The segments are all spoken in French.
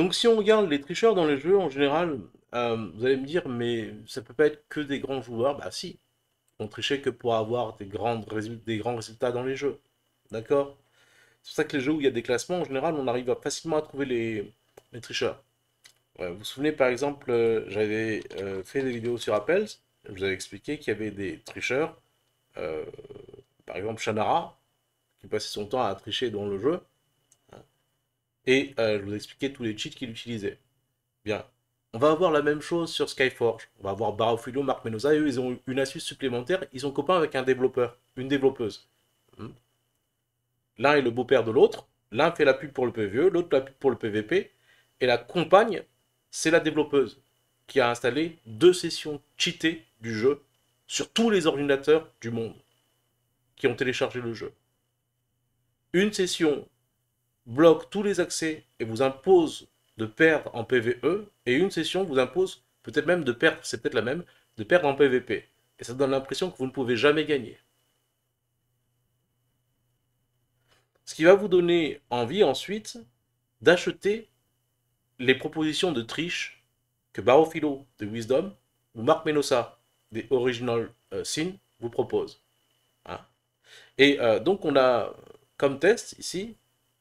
Donc si on regarde les tricheurs dans les jeux, en général, euh, vous allez me dire, mais ça peut pas être que des grands joueurs. Bah si, on trichait que pour avoir des, des grands résultats dans les jeux. D'accord C'est pour ça que les jeux où il y a des classements, en général, on arrive facilement à trouver les, tricheurs. vous vous souvenez, par exemple, euh, j'avais euh, fait des vidéos sur Apples, je vous avais expliqué qu'il y avait des tricheurs, par exemple Shanara, qui passait son temps à tricher dans le jeu et euh, je vous expliquais tous les cheats qu'il utilisait. Bien. On va avoir la même chose sur Skyforge. On va avoir Barofilo, Marc Menosa, eux, ils ont une astuce supplémentaire. Ils sont copains avec un développeur, une développeuse. Hmm. L'un est le beau-père de l'autre. L'un fait la pub pour le PVE, l'autre la pub pour le PVP. Et la compagne, c'est la développeuse qui a installé deux sessions cheatées du jeu sur tous les ordinateurs du monde qui ont téléchargé le jeu. Une session bloque tous les accès et vous impose de perdre en PVE, et une session vous impose peut-être même de perdre, c'est peut-être la même, de perdre en PVP. Et ça donne l'impression que vous ne pouvez jamais gagner. Ce qui va vous donner envie ensuite d'acheter les propositions de triche que Barofilo de Wisdom ou Marc Menossa des Original euh, Sin vous propose hein. et euh, donc on a comme test ici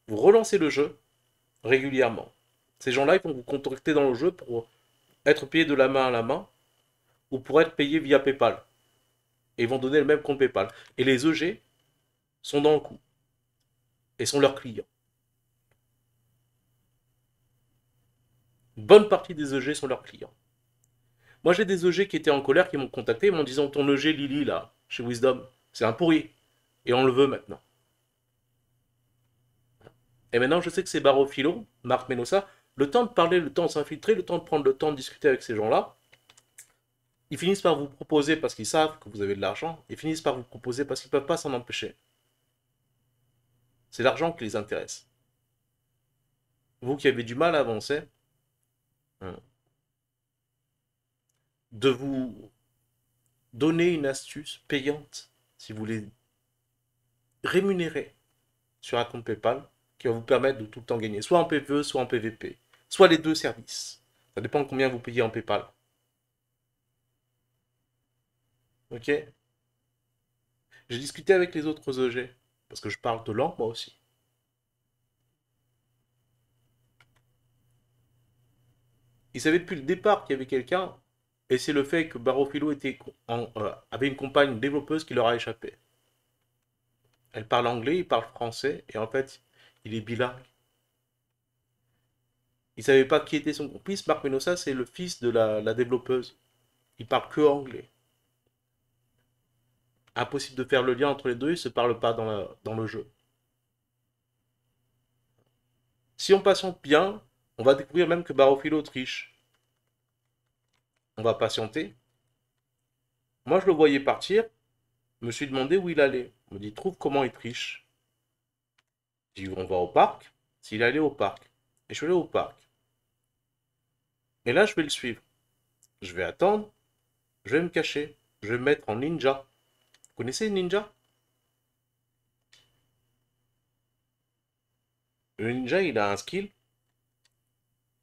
vous relancez le jeu régulièrement. Ces gens-là, ils vont vous contacter dans le jeu pour être payés de la main à la main ou pour être payés via PayPal. Et ils vont donner le même compte PayPal. Et les EG sont dans le coup et sont leurs clients. bonne partie des EG sont leurs clients. Moi, j'ai des EG qui étaient en colère, qui m'ont contacté, m'ont disant Ton EG Lily, là, chez Wisdom, c'est un pourri. Et on le veut maintenant. Et maintenant, je sais que c'est Barofilo, Marc Menossa, le temps de parler, le temps de s'infiltrer, le temps de prendre le temps de discuter avec ces gens-là, ils finissent par vous proposer parce qu'ils savent que vous avez de l'argent, ils finissent par vous proposer parce qu'ils ne peuvent pas s'en empêcher. C'est l'argent qui les intéresse. Vous qui avez du mal à avancer, hein, de vous donner une astuce payante si vous voulez, rémunérer sur un compte PayPal, qui va vous permettre de tout le temps gagner, soit en PvE, soit en PvP, soit les deux services. Ça dépend de combien vous payez en PayPal. Ok J'ai discuté avec les autres EG. parce que je parle de langue moi aussi. Ils savaient depuis le départ qu'il y avait quelqu'un, et c'est le fait que Barofilo euh, avait une compagne développeuse qui leur a échappé. Elle parle anglais, il parle français, et en fait, il est bilingue. Il savait pas qui était son complice. Marc Menossa, c'est le fils de la, développeuse. Il parle que anglais. Impossible de faire le lien entre les deux, ils se parle pas dans, dans le jeu. Si on patiente bien, on va découvrir même que Barofilo triche. On va patienter. Moi, je le voyais partir. Je me suis demandé où il allait. On me dit, trouve comment il triche on va au parc, s'il allait au parc. Et je vais au parc. Et là, je vais le suivre. Je vais attendre. Je vais me cacher. Je vais mettre en ninja. Vous connaissez ninja Le ninja, il a un skill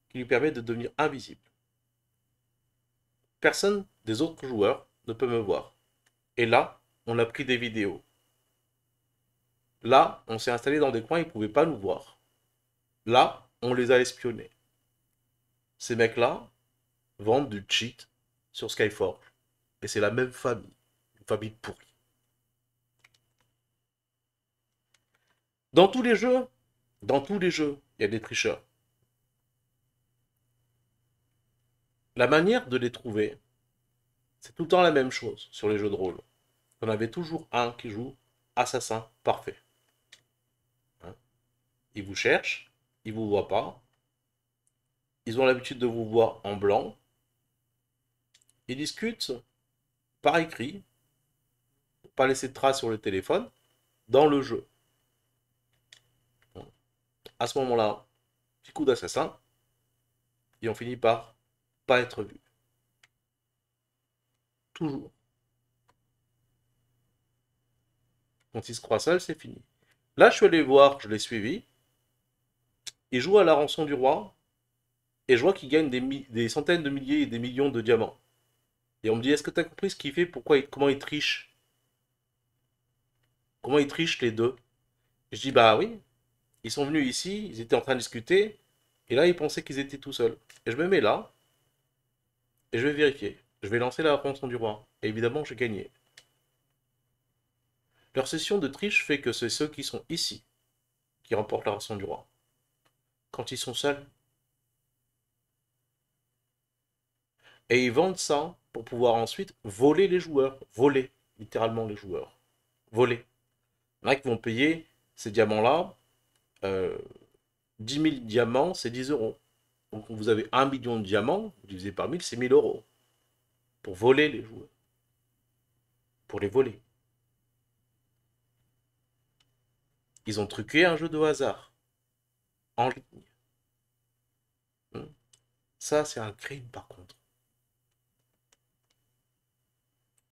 qui lui permet de devenir invisible. Personne des autres joueurs ne peut me voir. Et là, on a pris des vidéos. Là, on s'est installé dans des coins, ils ne pouvaient pas nous voir. Là, on les a espionnés. Ces mecs-là vendent du cheat sur Skyforge. Et c'est la même famille, une famille pourrie. Dans tous les jeux, dans tous les jeux, il y a des tricheurs. La manière de les trouver, c'est tout le temps la même chose sur les jeux de rôle. On avait toujours un qui joue assassin parfait. Ils vous cherchent, ils vous voient pas. Ils ont l'habitude de vous voir en blanc. Ils discutent par écrit, pour pas laisser de traces sur le téléphone, dans le jeu. À ce moment-là, petit coup d'assassin, et ont fini par pas être vu. Toujours. Quand ils se croit seul, c'est fini. Là, je suis allé voir, je l'ai suivi il joue à la rançon du roi, et je vois qu'il gagne des, centaines de milliers et des millions de diamants. Et on me dit, est-ce que tu as compris ce qu'il fait pourquoi Comment il triche Comment ils trichent les deux Je dis, bah oui, ils sont venus ici, ils étaient en train de discuter, et là, ils pensaient qu'ils étaient tout seuls. Et je me mets là, et je vais vérifier. Je vais lancer la rançon du roi. Et évidemment, j'ai gagné. Leur session de triche fait que c'est ceux qui sont ici qui remportent la rançon du roi quand ils sont seuls. Et ils vendent ça pour pouvoir ensuite voler les joueurs. Voler, littéralement les joueurs. Voler. Il y en qui vont payer ces diamants-là. Euh, dix 10 000 diamants, c'est 10 euros. Donc vous avez 1 million de diamants, divisé par 1000, c'est 1000 euros. Pour voler les joueurs. Pour les voler. Ils ont truqué un jeu de hasard. En ligne. Ça, c'est un crime par contre.